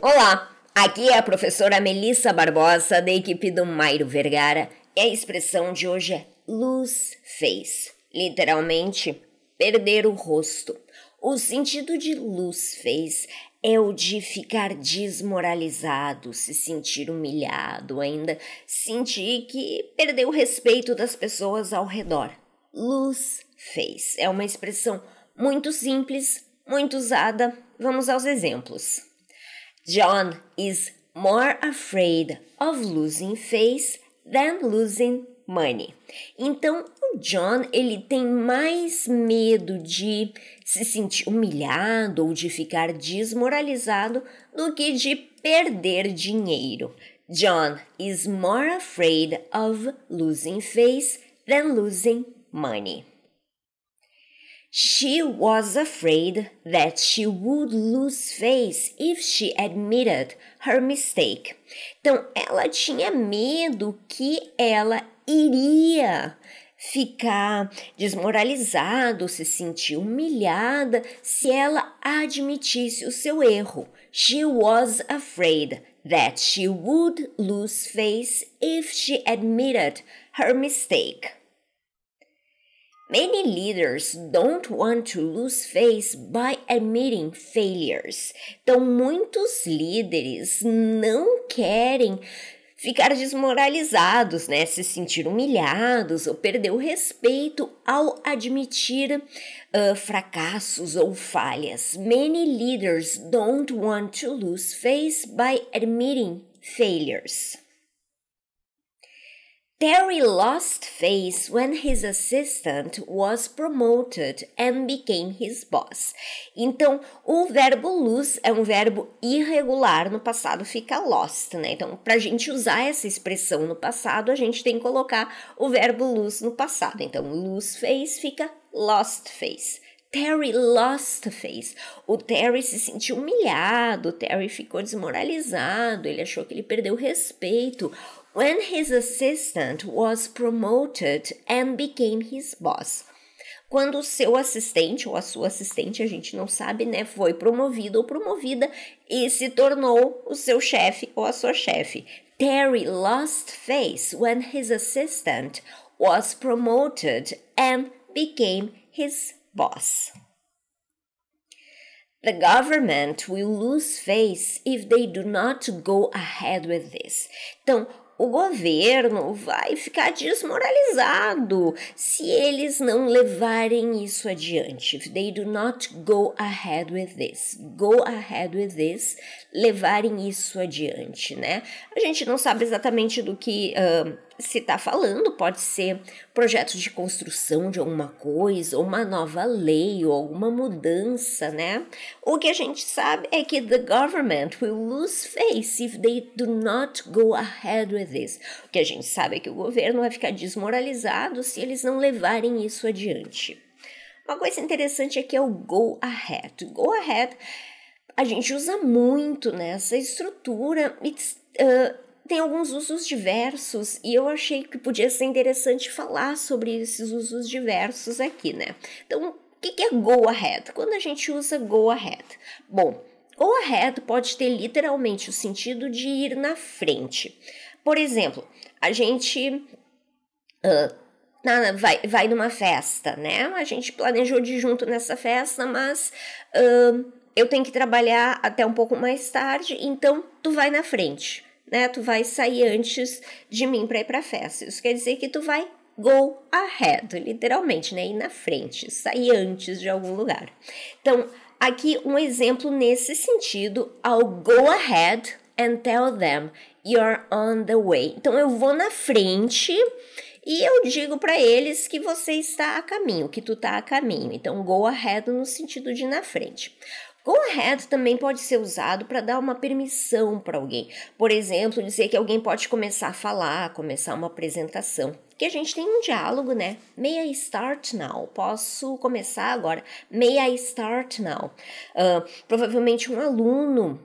Olá, aqui é a professora Melissa Barbosa, da equipe do Mairo Vergara, e a expressão de hoje é luz fez, literalmente, perder o rosto. O sentido de luz fez é o de ficar desmoralizado, se sentir humilhado, ainda sentir que perdeu o respeito das pessoas ao redor. Luz fez é uma expressão muito simples, muito usada. Vamos aos exemplos. John is more afraid of losing face than losing money. Então, o John, ele tem mais medo de se sentir humilhado ou de ficar desmoralizado do que de perder dinheiro. John is more afraid of losing face than losing money. She was afraid that she would lose face if she admitted her mistake. Então, ela tinha medo que ela iria ficar desmoralizada, se sentir humilhada se ela admitisse o seu erro. She was afraid that she would lose face if she admitted her mistake. Many leaders don't want to lose face by admitting failures. Então, muitos líderes não querem ficar desmoralizados, né? Se sentir humilhados ou perder o respeito ao admitir uh, fracassos ou falhas. Many leaders don't want to lose face by admitting failures. Perry lost face when his assistant was promoted and became his boss. Então, o verbo lose é um verbo irregular no passado, fica lost, né? Então, para a gente usar essa expressão no passado, a gente tem que colocar o verbo lose no passado. Então, lose face fica lost face. Terry lost face. O Terry se sentiu humilhado, o Terry ficou desmoralizado, ele achou que ele perdeu respeito. When his assistant was promoted and became his boss. Quando o seu assistente ou a sua assistente, a gente não sabe, né, foi promovido ou promovida e se tornou o seu chefe ou a sua chefe. Terry lost face when his assistant was promoted and became his boss. The government will lose face if they do not go ahead with this. Então, o governo vai ficar desmoralizado se eles não levarem isso adiante. If they do not go ahead with this. Go ahead with this. Levarem isso adiante, né? A gente não sabe exatamente do que. Uh, se está falando, pode ser projetos de construção de alguma coisa, ou uma nova lei, ou alguma mudança, né? O que a gente sabe é que the government will lose face if they do not go ahead with this. O que a gente sabe é que o governo vai ficar desmoralizado se eles não levarem isso adiante. Uma coisa interessante aqui é, é o go ahead. Go ahead a gente usa muito nessa estrutura. It's, uh, tem alguns usos diversos e eu achei que podia ser interessante falar sobre esses usos diversos aqui, né? Então, o que é go ahead? Quando a gente usa go ahead? Bom, go ahead pode ter literalmente o sentido de ir na frente. Por exemplo, a gente uh, na, vai, vai numa festa, né? A gente planejou de junto nessa festa, mas uh, eu tenho que trabalhar até um pouco mais tarde, então tu vai na frente né? Tu vai sair antes de mim para ir para festa. Isso quer dizer que tu vai go ahead, literalmente, né? Ir na frente, sair antes de algum lugar. Então, aqui um exemplo nesse sentido, ao go ahead and tell them you're on the way. Então, eu vou na frente e eu digo para eles que você está a caminho, que tu está a caminho. Então, go ahead no sentido de na frente. Correto também pode ser usado para dar uma permissão para alguém. Por exemplo, dizer que alguém pode começar a falar, começar uma apresentação. Que a gente tem um diálogo, né? May I start now? Posso começar agora? May I start now? Uh, provavelmente um aluno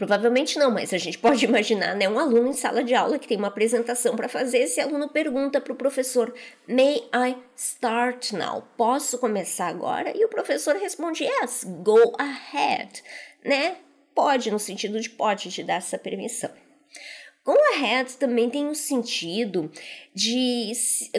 Provavelmente não, mas a gente pode imaginar, né? Um aluno em sala de aula que tem uma apresentação para fazer, esse aluno pergunta para o professor: May I start now? Posso começar agora? E o professor responde: Yes, go ahead, né? Pode, no sentido de pode te dar essa permissão. Go ahead também tem o um sentido de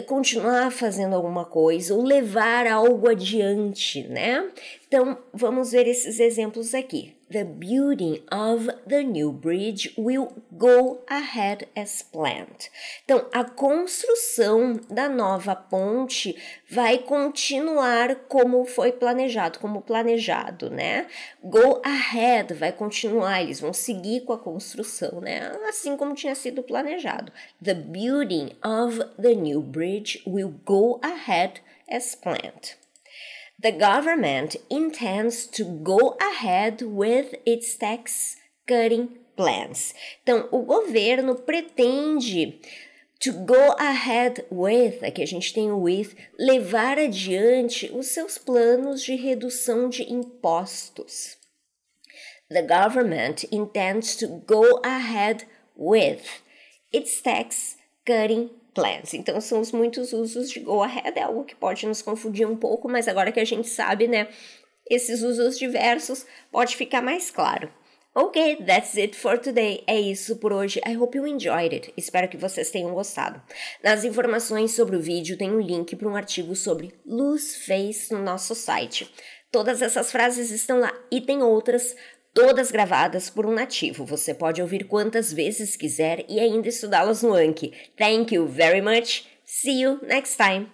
continuar fazendo alguma coisa ou levar algo adiante, né? Então, vamos ver esses exemplos aqui. The building of the new bridge will go ahead as planned. Então, a construção da nova ponte vai continuar como foi planejado, como planejado, né? Go ahead vai continuar, eles vão seguir com a construção, né? Assim como tinha sido planejado. The building of of the new bridge will go ahead as planned. The government intends to go ahead with its tax cutting plans. Então, o governo pretende to go ahead with, aqui a gente tem o with, levar adiante os seus planos de redução de impostos. The government intends to go ahead with its tax cutting plans. Então, são os muitos usos de go ahead, é algo que pode nos confundir um pouco, mas agora que a gente sabe, né, esses usos diversos, pode ficar mais claro. Ok, that's it for today. É isso por hoje. I hope you enjoyed it. Espero que vocês tenham gostado. Nas informações sobre o vídeo tem um link para um artigo sobre luz face no nosso site. Todas essas frases estão lá e tem outras todas gravadas por um nativo. Você pode ouvir quantas vezes quiser e ainda estudá-las no Anki. Thank you very much. See you next time.